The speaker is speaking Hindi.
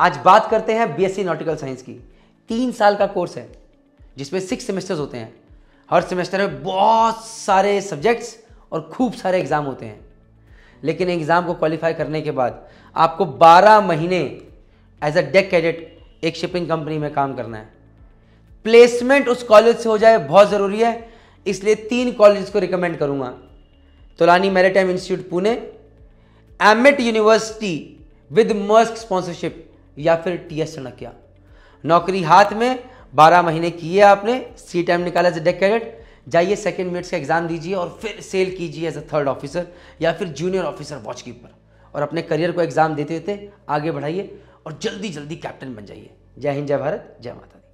आज बात करते हैं बीएससी नॉटिकल साइंस की तीन साल का कोर्स है जिसमें सिक्स सेमेस्टर्स होते हैं हर सेमेस्टर में बहुत सारे सब्जेक्ट्स और खूब सारे एग्ज़ाम होते हैं लेकिन एग्ज़ाम को क्वालिफाई करने के बाद आपको 12 महीने एज अ डेक कैडेट एक शिपिंग कंपनी में काम करना है प्लेसमेंट उस कॉलेज से हो जाए बहुत ज़रूरी है इसलिए तीन कॉलेज को रिकमेंड करूंगा Tolani maritime institute Pune Amity university with मस्क स्पॉन्सरशिप या फिर टी एस चाणक्या नौकरी हाथ में बारह महीने किए आपने सी टाइम निकाला एज डेक कैडेट जाइए सेकेंड मेट्स का एग्ज़ाम दीजिए और फिर सेल कीजिए एज अ थर्ड ऑफिसर या फिर जूनियर ऑफिसर वॉच कीपर और अपने करियर को एग्ज़ाम देते देते आगे बढ़ाइए और जल्दी जल्दी कैप्टन बन जाइए जय हिंद जय भारत जय माता